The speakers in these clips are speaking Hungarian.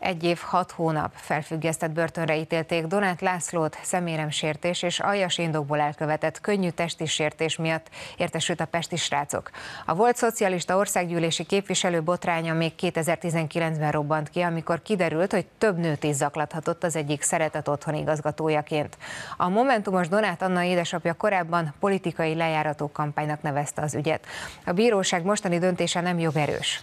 Egy év hat hónap felfüggesztett börtönre ítélték Donát Lászlót szeméremsértés és aljas indokból elkövetett könnyű testi sértés miatt értesült a pesti srácok. A volt szocialista országgyűlési képviselő botránya még 2019-ben robbant ki, amikor kiderült, hogy több nőt is zaklathatott az egyik szeretett otthon igazgatójaként. A Momentumos Donát Anna édesapja korábban politikai lejárató kampánynak nevezte az ügyet. A bíróság mostani döntése nem jogerős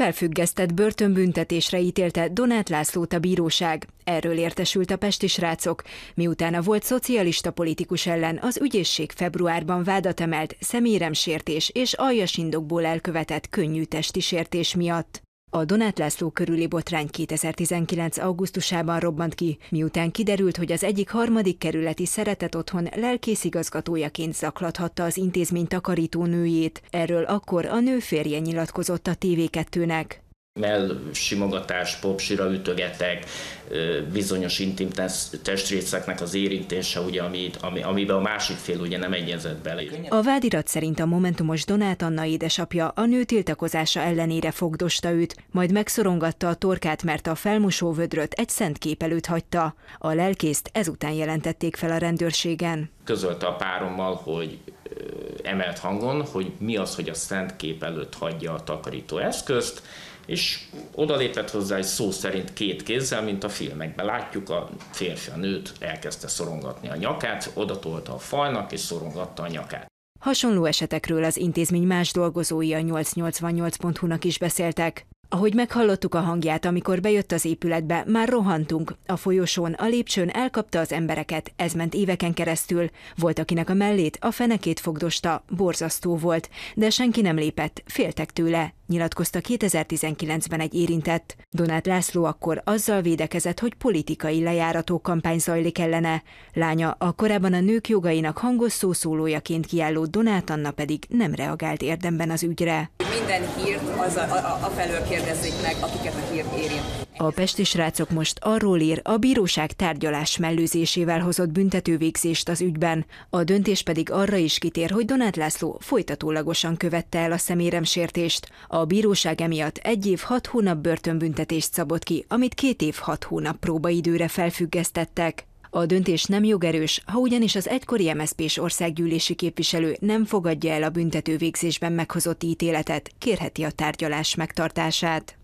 felfüggesztett börtönbüntetésre ítélte Donát Lászlót a bíróság. Erről értesült a pesti srácok, miután a volt szocialista politikus ellen az ügyészség februárban vádat emelt személyremsértés és indokból elkövetett könnyű testi sértés miatt. A Donát László körüli botrány 2019. augusztusában robbant ki, miután kiderült, hogy az egyik harmadik kerületi szeretet otthon lelkészigazgatójaként zaklathatta az intézmény takarító nőjét. Erről akkor a nő férje nyilatkozott a TV2-nek simogatás, popsira ütögetek, bizonyos intim testrészeknek az érintése, ugye, ami, ami, amiben a másik fél ugye nem egyezett bele. A vádirat szerint a Momentumos Donát Anna édesapja a nő tiltakozása ellenére fogdosta őt, majd megszorongatta a torkát, mert a felmosó vödröt egy szent kép előtt hagyta. A lelkészt ezután jelentették fel a rendőrségen. Közölte a párommal, hogy emelt hangon, hogy mi az, hogy a szent kép előtt hagyja a takarító eszközt, és odalépett hozzá egy szó szerint két kézzel, mint a filmekben. Látjuk a férfi a nőt, elkezdte szorongatni a nyakát, odatolta a falnak, és szorongatta a nyakát. Hasonló esetekről az intézmény más dolgozói a 888.hu-nak is beszéltek. Ahogy meghallottuk a hangját, amikor bejött az épületbe, már rohantunk. A folyosón, a lépcsőn elkapta az embereket, ez ment éveken keresztül. Volt, akinek a mellét, a fenekét fogdosta, borzasztó volt, de senki nem lépett, féltek tőle, nyilatkozta 2019-ben egy érintett. Donát László akkor azzal védekezett, hogy politikai lejárató kampány zajlik ellene. Lánya a korábban a nők jogainak hangos szószólójaként kiálló Donát Anna pedig nem reagált érdemben az ügyre. Minden hírt az a, a, a felől kérdezik meg, akiket a hírt érint. A pesti srácok most arról ír, a bíróság tárgyalás mellőzésével hozott büntetővégzést az ügyben. A döntés pedig arra is kitér, hogy Donát László folytatólagosan követte el a szeméremsértést. A bíróság emiatt egy év hat hónap börtönbüntetést szabott ki, amit két év hat hónap próbaidőre felfüggesztettek. A döntés nem jogerős, ha ugyanis az egykori mszp s országgyűlési képviselő nem fogadja el a büntető végzésben meghozott ítéletet, kérheti a tárgyalás megtartását.